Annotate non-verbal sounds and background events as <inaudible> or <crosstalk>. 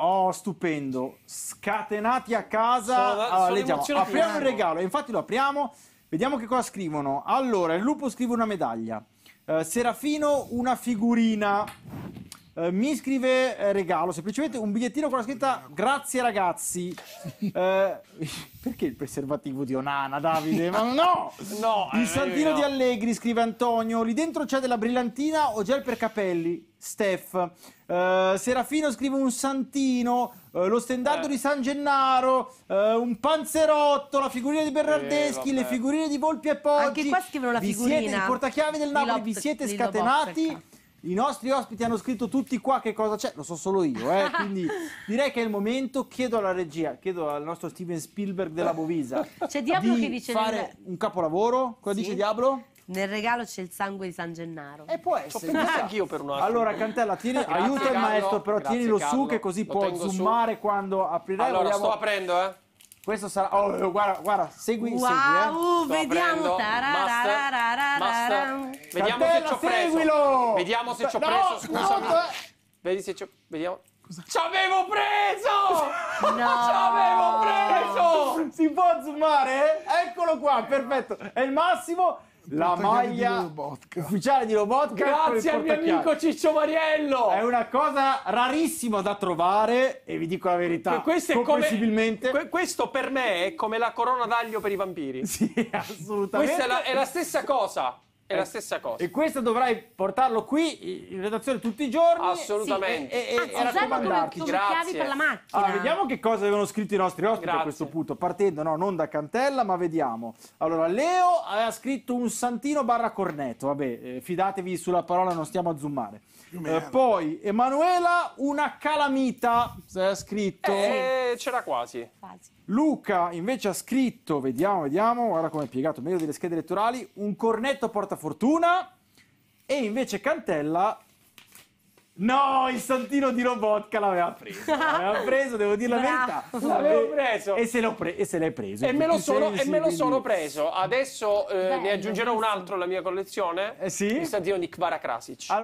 Oh, stupendo. Scatenati a casa. allora, sono leggiamo. Apriamo il regalo. Infatti lo apriamo. Vediamo che cosa scrivono. Allora, il lupo scrive una medaglia. Eh, Serafino una figurina. Eh, mi scrive eh, regalo, semplicemente un bigliettino con la scritta grazie ragazzi. <laughs> Eh, <laughs> perché il preservativo di Onana, Davide? Ma no! <laughs> no eh, il santino no. di Allegri, scrive Antonio. Lì dentro c'è della brillantina o gel per capelli. Steph. Eh, Serafino scrive un santino, lo stendardo di San Gennaro, un panzerotto, la figurina di Bernardeschi, le figurine di Volpi e Poggi. Anche qua scrivono la figurina. Vi siete il portachiave del Napoli, vi siete scatenati. Ecco. I nostri ospiti hanno scritto tutti qua che cosa c'è, lo so solo io, eh, <laughs> quindi direi che è il momento, chiedo alla regia, chiedo al nostro Steven Spielberg della Bovisa. <laughs> C'è Diablo di che dice... fare nel... un capolavoro, cosa sì. dice Diablo? Nel regalo c'è il sangue di San Gennaro. E può essere. anch'io per un attimo. Allora, Cantella, tieni, Grazie, aiuta Carlo, il maestro, però Grazie, tienilo Carlo. su che così lo può zoomare su. quando apriremo. Allora, Vogliamo... sto aprendo, eh. Questo sarà. Oh, guarda, guarda, segui, wow, segui. Eh. Sto vediamo. Master, master. Vediamo Candela, se ci ho preso. Seguilo! Vediamo se ci ho preso, no, scusami. No, Vedi se ci ho... Vediamo. Ci avevo preso! No! Ci avevo preso! Si può zoomare? Eccolo qua, perfetto. È il massimo. La maglia di ufficiale di Lobotka. Grazie al mio amico Ciccio Mariello. È una cosa rarissima da trovare e vi dico la verità. Questo, è come, questo per me è come la corona d'aglio per i vampiri. Sì, assolutamente. Questa è la, è la stessa cosa. È la eh, stessa cosa. E questo dovrai portarlo qui in redazione tutti i giorni. Assolutamente. e, e, Anzi, usarlo come, come chiavi per la macchina. Allora, vediamo che cosa avevano scritto i nostri ospiti Grazie. a questo punto. Partendo, no, non da Cantella, ma vediamo. Allora, Leo aveva scritto un santino barra cornetto. Vabbè, eh, fidatevi sulla parola, non stiamo a zoomare. Eh, poi, Emanuela, una calamita. Aveva scritto. Eh, eh, c'era quasi. Quasi. Luca invece ha scritto, vediamo, vediamo, guarda come è piegato meglio delle schede elettorali, un cornetto portafoglio fortuna. E invece Cantella No, il santino di Robotka l'aveva preso. <laughs> L'aveva preso, devo dire la verità. L'avevo preso. E se, l'ho pre- e se l'hai preso. E me lo sono, sensi, me lo sono preso. Adesso eh, ne aggiungerò un altro alla mia collezione. Eh sì? Il santino di Kvara Krasic. Allora,